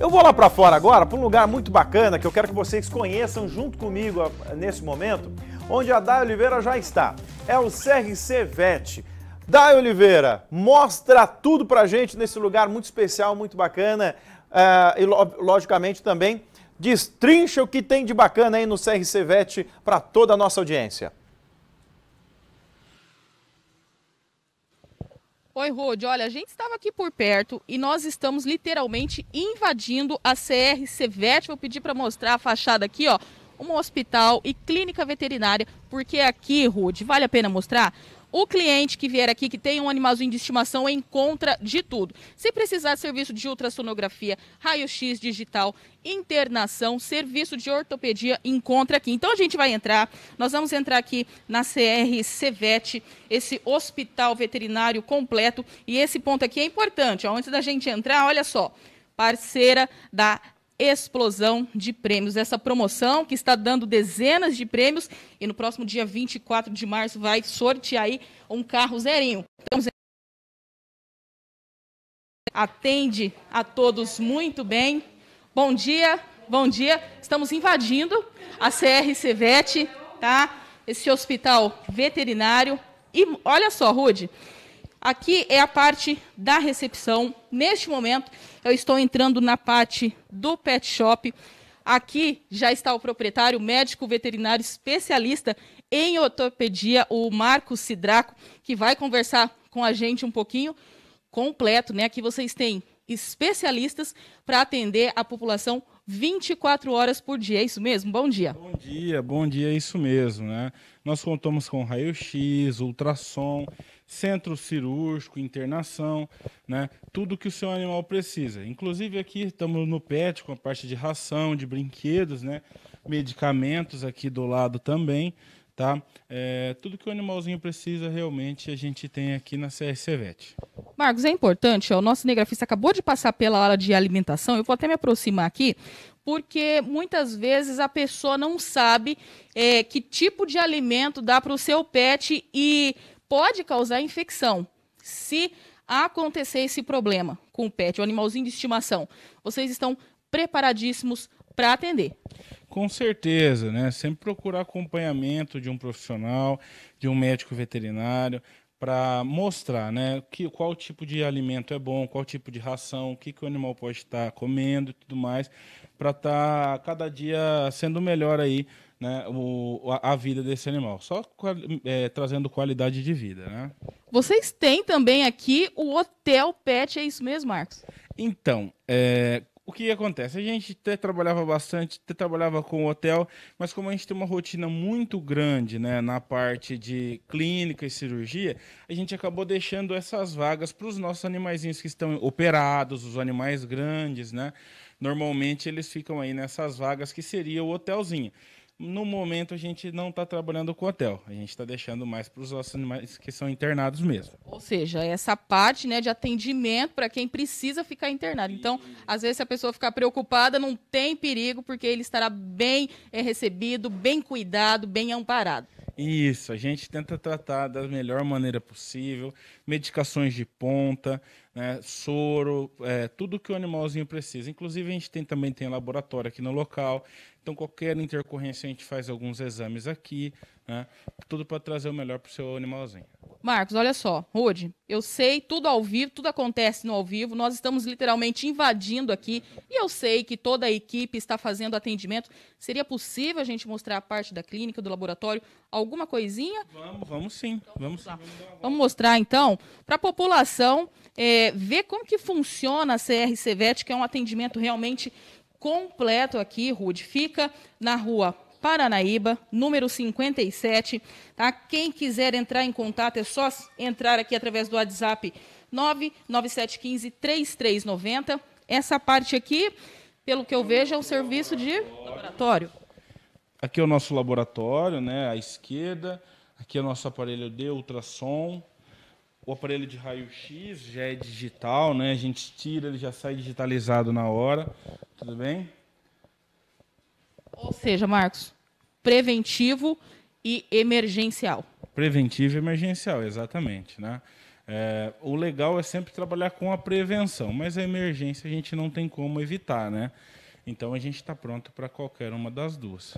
Eu vou lá para fora agora, para um lugar muito bacana que eu quero que vocês conheçam junto comigo ah, nesse momento, onde a Day Oliveira já está. É o CRC VET. Day Oliveira, mostra tudo para gente nesse lugar muito especial, muito bacana. Uh, e logicamente também destrincha o que tem de bacana aí no CRC VET para toda a nossa audiência. Oi, Rod, olha, a gente estava aqui por perto e nós estamos literalmente invadindo a CR Sevet. Vou pedir para mostrar a fachada aqui, ó um hospital e clínica veterinária, porque aqui, Rude, vale a pena mostrar? O cliente que vier aqui, que tem um animalzinho de estimação, encontra de tudo. Se precisar de serviço de ultrassonografia, raio-x digital, internação, serviço de ortopedia, encontra aqui. Então a gente vai entrar, nós vamos entrar aqui na CR CVET, esse hospital veterinário completo. E esse ponto aqui é importante, ó, antes da gente entrar, olha só, parceira da explosão de prêmios. Essa promoção que está dando dezenas de prêmios e no próximo dia 24 de março vai sortear aí um carro zerinho. Então, atende a todos muito bem. Bom dia, bom dia. Estamos invadindo a CR Cevete, tá? Esse hospital veterinário. E olha só, Rude, Aqui é a parte da recepção. Neste momento, eu estou entrando na parte do pet shop. Aqui já está o proprietário, médico veterinário especialista em ortopedia, o Marcos Sidraco, que vai conversar com a gente um pouquinho completo, né? Aqui vocês têm especialistas para atender a população 24 horas por dia. É isso mesmo? Bom dia. Bom dia, bom dia, é isso mesmo, né? Nós contamos com raio-x, ultrassom, centro cirúrgico, internação, né? Tudo que o seu animal precisa. Inclusive aqui estamos no pet com a parte de ração, de brinquedos, né? Medicamentos aqui do lado também, tá? É, tudo que o animalzinho precisa realmente a gente tem aqui na CRCVET. Marcos, é importante, ó, o nosso negrafista acabou de passar pela aula de alimentação, eu vou até me aproximar aqui, porque muitas vezes a pessoa não sabe é, que tipo de alimento dá para o seu pet e pode causar infecção. Se acontecer esse problema com o pet, o animalzinho de estimação, vocês estão preparadíssimos para atender. Com certeza, né? Sempre procurar acompanhamento de um profissional, de um médico veterinário, para mostrar, né, que, qual tipo de alimento é bom, qual tipo de ração, o que, que o animal pode estar tá comendo e tudo mais, para estar tá, cada dia sendo melhor aí, né, o, a, a vida desse animal. Só é, trazendo qualidade de vida, né? Vocês têm também aqui o Hotel Pet, é isso mesmo, Marcos? Então, é, o que acontece? A gente até trabalhava bastante, até trabalhava com hotel, mas como a gente tem uma rotina muito grande né, na parte de clínica e cirurgia, a gente acabou deixando essas vagas para os nossos animaizinhos que estão operados, os animais grandes, né? Normalmente eles ficam aí nessas vagas que seria o hotelzinho. No momento, a gente não está trabalhando com hotel. A gente está deixando mais para os nossos animais que são internados mesmo. Ou seja, essa parte né, de atendimento para quem precisa ficar internado. Então, às vezes, se a pessoa ficar preocupada, não tem perigo, porque ele estará bem é, recebido, bem cuidado, bem amparado. Isso, a gente tenta tratar da melhor maneira possível, medicações de ponta, né, soro, é, tudo que o animalzinho precisa. Inclusive, a gente tem, também tem laboratório aqui no local, então qualquer intercorrência a gente faz alguns exames aqui, né, tudo para trazer o melhor para o seu animalzinho. Marcos, olha só, Rode, eu sei, tudo ao vivo, tudo acontece no ao vivo, nós estamos literalmente invadindo aqui e eu sei que toda a equipe está fazendo atendimento. Seria possível a gente mostrar a parte da clínica, do laboratório, alguma coisinha? Vamos, vamos sim, então, vamos lá. Vamos, vamos mostrar então para a população é, ver como que funciona a CRCVET, que é um atendimento realmente completo aqui, Rude. Fica na rua Paranaíba, número 57. Tá? Quem quiser entrar em contato, é só entrar aqui através do WhatsApp 99715 3390. Essa parte aqui, pelo que eu vejo, é um serviço de laboratório. Aqui é o nosso laboratório, né? À esquerda. Aqui é o nosso aparelho de ultrassom. O aparelho de raio-x já é digital, né? A gente tira, ele já sai digitalizado na hora. Tudo bem? Ou seja, Marcos, preventivo e emergencial. Preventivo e emergencial, exatamente. Né? É, o legal é sempre trabalhar com a prevenção, mas a emergência a gente não tem como evitar, né? Então a gente está pronto para qualquer uma das duas.